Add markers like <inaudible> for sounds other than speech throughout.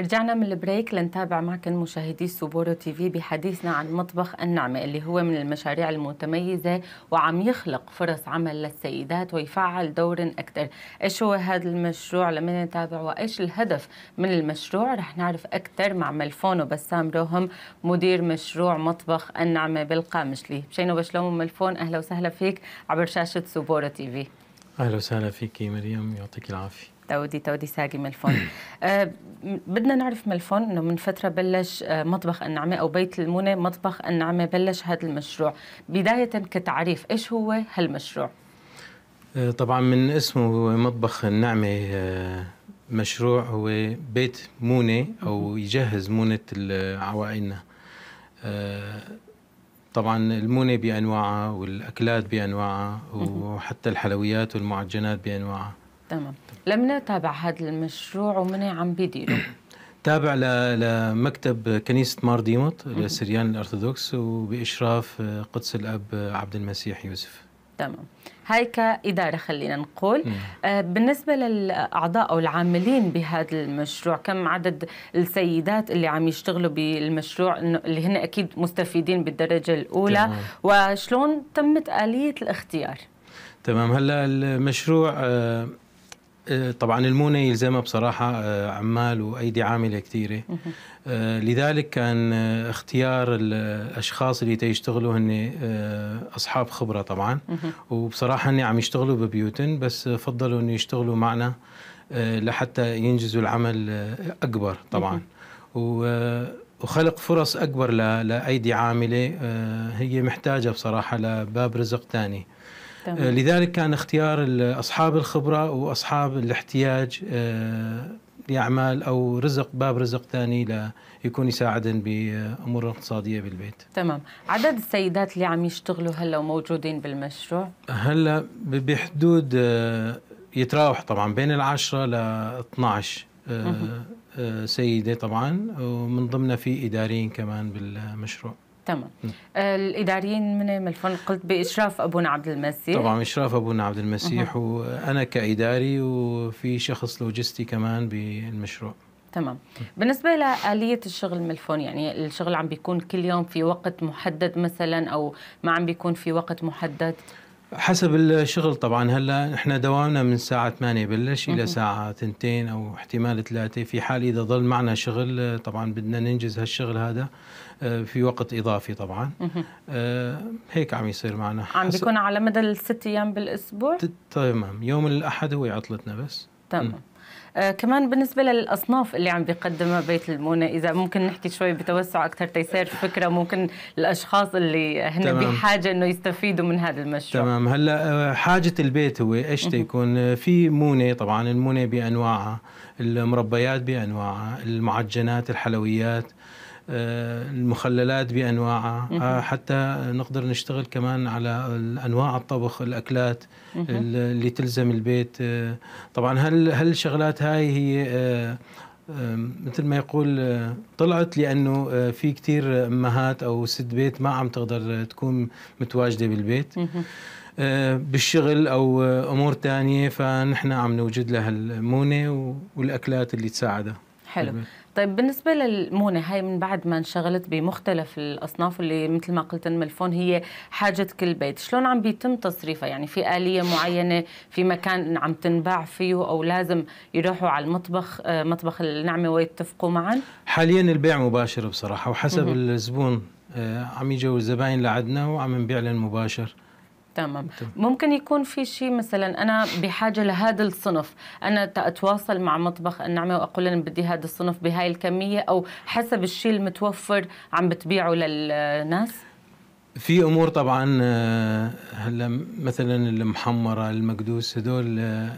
رجعنا من البريك لنتابع معكم مشاهدي سوبورو تي في بحديثنا عن مطبخ النعمة اللي هو من المشاريع المتميزة وعم يخلق فرص عمل للسيدات ويفعل دور أكثر إيش هو هذا المشروع لما نتابع وإيش الهدف من المشروع رح نعرف أكثر مع ملفون وبسام روهم مدير مشروع مطبخ النعمة بالقامشلي بشينو بشلوم ملفون أهلا وسهلا فيك عبر شاشة سوبورو تي في أهلا وسهلا فيك مريم يعطيك العافية تودي تودي ساقي ملفون أه بدنا نعرف ملفون انه من فتره بلش آه، مطبخ النعمه او بيت المونه مطبخ النعمه بلش هذا المشروع بدايه كتعريف ايش هو هالمشروع آه، طبعا من اسمه مطبخ النعمه آه، مشروع هو بيت مونه او يجهز مونه العوائلنا طبعا المونه بانواعها والاكلات بانواعها وحتى الحلويات والمعجنات بانواعها تمام لم نتابع هذا المشروع ومن عم بيديره <clears throat> تابع لمكتب كنيسة مار ديموت للسريان الأرثوذكس وبإشراف قدس الأب عبد المسيح يوسف تمام هاي كإدارة خلينا نقول آه بالنسبة للأعضاء أو العاملين بهذا المشروع كم عدد السيدات اللي عم يشتغلوا بالمشروع اللي هن أكيد مستفيدين بالدرجة الأولى تمام. وشلون تمت آلية الاختيار تمام هلا المشروع آه آه، طبعا المونه يلزمها بصراحه آه، عمال وايدي عامله كثيره آه، لذلك كان اختيار الاشخاص اللي تيشتغلوا هن اصحاب خبره طبعا وبصراحه هن عم يشتغلوا ببيوتن بس فضلوا انه يشتغلوا معنا لحتى ينجزوا العمل اكبر طبعا وخلق فرص اكبر لايدي عامله هي محتاجه بصراحه لباب رزق ثاني تمام. آه، لذلك كان اختيار أصحاب الخبرة وأصحاب الاحتياج آه، لأعمال أو رزق باب رزق ثاني ليكون يساعدن بأمور اقتصادية بالبيت تمام عدد السيدات اللي عم يشتغلوا هلأ وموجودين بالمشروع؟ هلأ بحدود آه، يتراوح طبعا بين العشرة ل 12 سيدة طبعا ومن ضمنها في إداريين كمان بالمشروع تمام آه، الاداريين من الفن قلت باشراف ابونا عبد المسيح طبعا اشراف ابونا عبد المسيح وانا كاداري وفي شخص لوجستي كمان بالمشروع تمام بالنسبة لآلية الشغل الملفون يعني الشغل عم بيكون كل يوم في وقت محدد مثلا أو ما عم بيكون في وقت محدد حسب الشغل طبعا هلا احنا دوامنا من الساعة 8 بلش الى ساعة 2 او احتمال 3 في حال اذا ظل معنا شغل طبعا بدنا ننجز هالشغل هذا آه، في وقت اضافي طبعا آه، هيك عم يصير معنا عم بيكون على مدى الست ايام بالاسبوع تمام طيب يوم الاحد هو عطلتنا بس تمام آه كمان بالنسبة للأصناف اللي عم بيقدمها بيت المونة إذا ممكن نحكي شوي بتوسع أكثر تيسير فكرة ممكن الأشخاص اللي هن تمام. بحاجة إنه يستفيدوا من هذا المشروع تمام هلا آه، حاجة البيت هو إيش تيكون آه، في مونة طبعا المونة بأنواعها المربيات بأنواعها المعجنات الحلويات آه، المخللات بانواعها آه، حتى نقدر نشتغل كمان على انواع الطبخ الاكلات اللي تلزم البيت آه، طبعا هل هل الشغلات هاي هي مثل ما يقول طلعت لانه في كثير امهات او ست بيت ما عم تقدر تكون متواجده بالبيت بالشغل او امور ثانيه فنحن عم نوجد لها المونه والاكلات اللي تساعدها حلو طيب بالنسبة للمونة هاي من بعد ما انشغلت بمختلف الأصناف اللي مثل ما قلت الملفون هي حاجة كل بيت شلون عم بيتم تصريفها يعني في آلية معينة في مكان عم تنباع فيه أو لازم يروحوا على المطبخ آه، مطبخ النعمة ويتفقوا معا حاليا البيع مباشر بصراحة وحسب الزبون آه، عم يجوا الزباين لعدنا وعم نبيع لهم مباشر تمام ممكن يكون في شيء مثلا انا بحاجه لهذا الصنف انا اتواصل مع مطبخ النعمه واقول لهم بدي هذا الصنف بهاي الكميه او حسب الشيء المتوفر عم بتبيعه للناس في امور طبعا آه، هلا مثلا المحمره المقدوس هدول آه،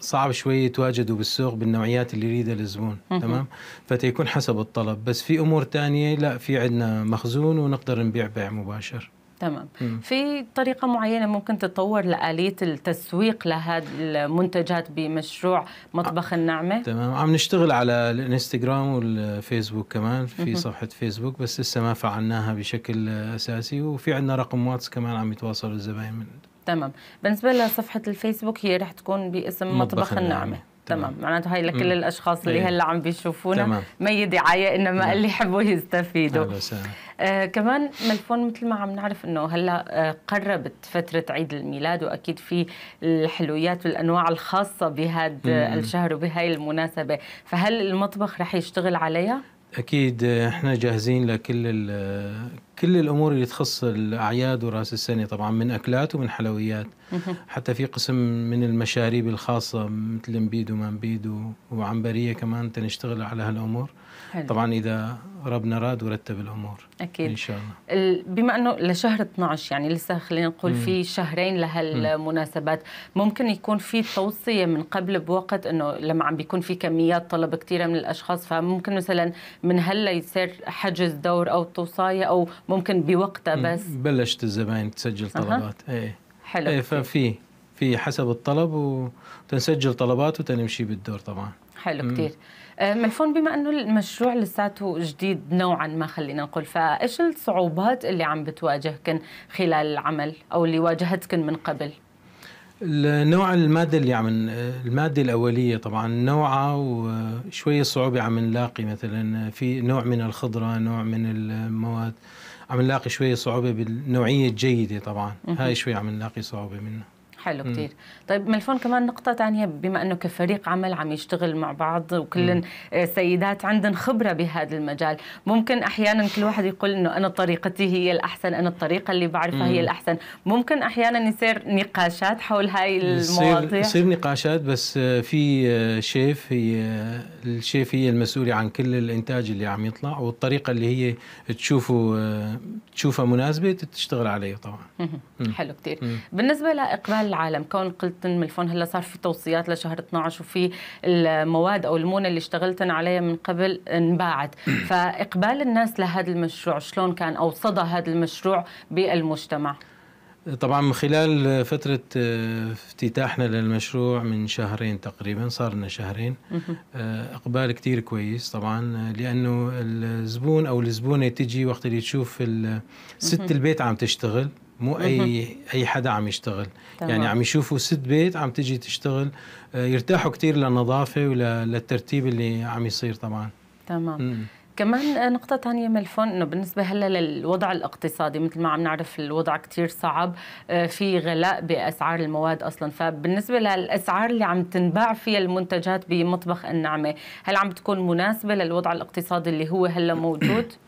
صعب شوي يتواجدوا بالسوق بالنوعيات اللي يريدها الزبون تمام فتيكون حسب الطلب بس في امور تانية لا في عندنا مخزون ونقدر نبيع بيع مباشر تمام مم. في طريقه معينه ممكن تتطور لاليه التسويق لهذه المنتجات بمشروع مطبخ آه، النعمه تمام عم نشتغل على الانستغرام والفيسبوك كمان في صفحه فيسبوك بس لسه ما فعلناها بشكل اساسي وفي عندنا رقم واتس كمان عم يتواصلوا الزباين من تمام بالنسبه لصفحه الفيسبوك هي رح تكون باسم مطبخ, مطبخ النعمه, النعمة. تمام معناته هاي لكل الاشخاص اللي إيه. هلا عم بيشوفونا ما هي دعايه انما نعم. اللي يحبوا يستفيدوا آه كمان ملفون مثل ما عم نعرف انه هلا آه قربت فتره عيد الميلاد واكيد في الحلويات والانواع الخاصه بهذا الشهر وبهي المناسبه فهل المطبخ رح يشتغل عليها اكيد احنا جاهزين لكل كل الامور اللي تخص الاعياد وراس السنه طبعا من اكلات ومن حلويات حتى في قسم من المشاريب الخاصه مثل مبيد ومنبيد وعنبريه كمان تنشتغل على هالامور حلو. طبعا اذا ربنا راد ورتب الامور اكيد ان شاء الله بما انه لشهر 12 يعني لسه خلينا نقول في شهرين لهالمناسبات ممكن يكون في توصيه من قبل بوقت انه لما عم بيكون في كميات طلب كثيره من الاشخاص فممكن مثلا من هلا يصير حجز دور او توصايه او ممكن بوقتها بس بلشت الزباين تسجل طلبات أه. ايه حلو ايه ففي في حسب الطلب وتنسجل طلبات وتنمشي بالدور طبعا حلو كثير آه، ملفون بما انه المشروع لساته جديد نوعا ما خلينا نقول فايش الصعوبات اللي عم بتواجهكن خلال العمل او اللي واجهتكن من قبل؟ نوع المادة اللي عم المادة الأولية طبعا نوعها وشوية صعوبة عم نلاقي مثلا في نوع من الخضرة نوع من المواد عم نلاقي شوية صعوبة بالنوعية الجيدة طبعا هاي شوي عم نلاقي صعوبة منها حلو كثير طيب ملفون كمان نقطة ثانية بما أنه كفريق عمل عم يشتغل مع بعض وكل آه، سيدات عندن خبرة بهذا المجال ممكن أحيانا كل واحد يقول أنه أنا طريقتي هي الأحسن أنا الطريقة اللي بعرفها هي الأحسن ممكن أحيانا يصير نقاشات حول هاي المواضيع يصير نقاشات بس آه، في آه، شيف هي الشيف هي المسؤولة عن كل الإنتاج اللي عم يطلع والطريقة اللي هي تشوفه تشوفها مناسبة تشتغل عليه طبعا حلو كتير بالنسبة لإقبال العالم كون قلت ملفون هلا صار في توصيات لشهر 12 وفي المواد او المونه اللي اشتغلتن عليها من قبل انباعت <clears throat> فاقبال الناس لهذا المشروع شلون كان او صدى هذا المشروع بالمجتمع طبعا من خلال فترة آه، افتتاحنا للمشروع من شهرين تقريبا صار لنا شهرين آه، اقبال كتير كويس طبعا آه، لانه الزبون او الزبونة تجي وقت اللي تشوف ست البيت عم تشتغل مو اي اي حدا عم يشتغل يعني تمام. يعني عم يشوفوا ست بيت عم تجي تشتغل آه، يرتاحوا كثير للنظافه وللترتيب اللي عم يصير طبعا تمام م. كمان آه، نقطة ثانية ملفون انه بالنسبة هلا للوضع الاقتصادي مثل ما عم نعرف الوضع كثير صعب آه، في غلاء باسعار المواد اصلا فبالنسبة للاسعار اللي عم تنباع فيها المنتجات بمطبخ النعمة هل عم تكون مناسبة للوضع الاقتصادي اللي هو هلا موجود؟ <coughs>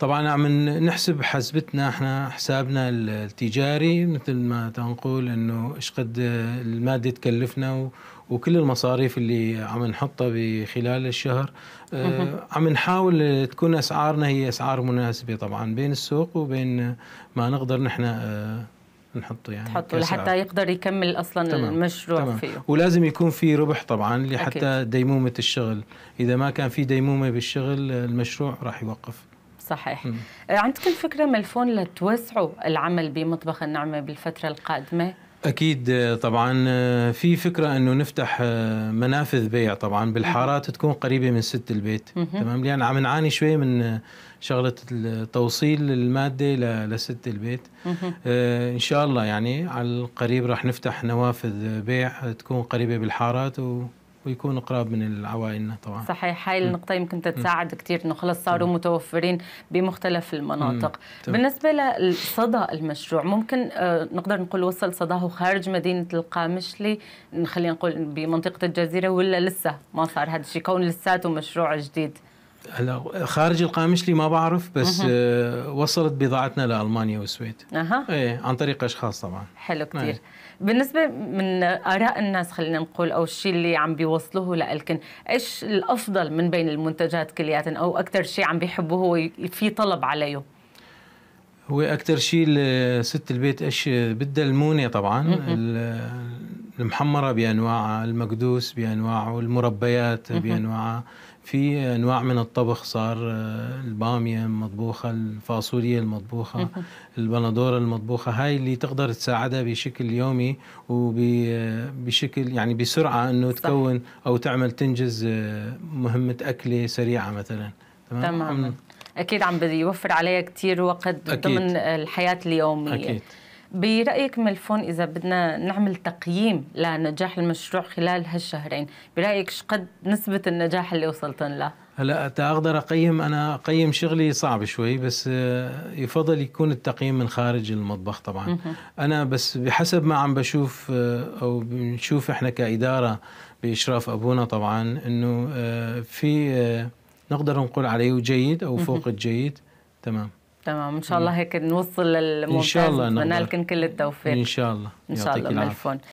طبعا عم نحسب حسبتنا احنا حسابنا التجاري مثل ما تنقول انه ايش قد الماده تكلفنا وكل المصاريف اللي عم نحطها بخلال الشهر آه عم نحاول تكون اسعارنا هي اسعار مناسبه طبعا بين السوق وبين ما نقدر نحن آه نحطه يعني تحطه لحتى يقدر يكمل اصلا تمام. المشروع تمام. فيه ولازم يكون في ربح طبعا لحتى ديمومه الشغل اذا ما كان في ديمومه بالشغل المشروع راح يوقف صحيح آه، عندكم فكره ملفون لتوسعوا العمل بمطبخ النعمه بالفتره القادمه اكيد آه، طبعا آه، في فكره انه نفتح منافذ بيع طبعا بالحارات تكون قريبه من ست البيت تمام لان عم نعاني شوي من شغله التوصيل الماده لست البيت آه ان شاء الله يعني على القريب راح نفتح نوافذ بيع تكون قريبه بالحارات و ويكون قراب من العوائلنا طبعا صحيح هاي النقطه يمكن تتساعد كثير انه خلص صاروا طبعا. متوفرين بمختلف المناطق بالنسبه لصدى المشروع ممكن آه نقدر نقول وصل صداه خارج مدينه القامشلي خلينا نقول بمنطقه الجزيره ولا لسه ما صار هذا الشيء كون لساته مشروع جديد هلا خارج القامشلي ما بعرف بس آه وصلت بضاعتنا لالمانيا والسويد اها ايه عن طريق اشخاص طبعا حلو كثير ايه. بالنسبه من اراء الناس خلينا نقول او الشيء اللي عم بيوصلوه لألكن ايش الافضل من بين المنتجات كلياتن او اكثر شيء عم بيحبوه هو في طلب عليه هو اكثر شيء ست البيت ايش بدها المونه طبعا المحمرة بأنواعها المقدوس بأنواعه المربيات بأنواعها في أنواع من الطبخ صار آه، البامية المطبوخة الفاصولية المطبوخة البندورة المطبوخة هاي اللي تقدر تساعدها بشكل يومي وبشكل آه، يعني بسرعة أنه صح. تكون أو تعمل تنجز آه، مهمة أكلة سريعة مثلا تمام تماما أمم. أكيد عم بيوفر عليها كتير وقت أكيد. ضمن الحياة اليومية أكيد برايك ملفون اذا بدنا نعمل تقييم لنجاح المشروع خلال هالشهرين برايك شقد نسبه النجاح اللي وصلتن له هلا اقدر اقيم انا اقيم شغلي صعب شوي بس آه، يفضل يكون التقييم من خارج المطبخ طبعا انا بس بحسب ما عم بشوف آه، او بنشوف احنا كاداره باشراف ابونا طبعا انه آه، في نقدر نقول عليه جيد او فوق الجيد تمام تمام ان شاء الله هيك نوصل للممتاز ان شاء الله لكم كل التوفيق ان شاء الله ان شاء الله ملفون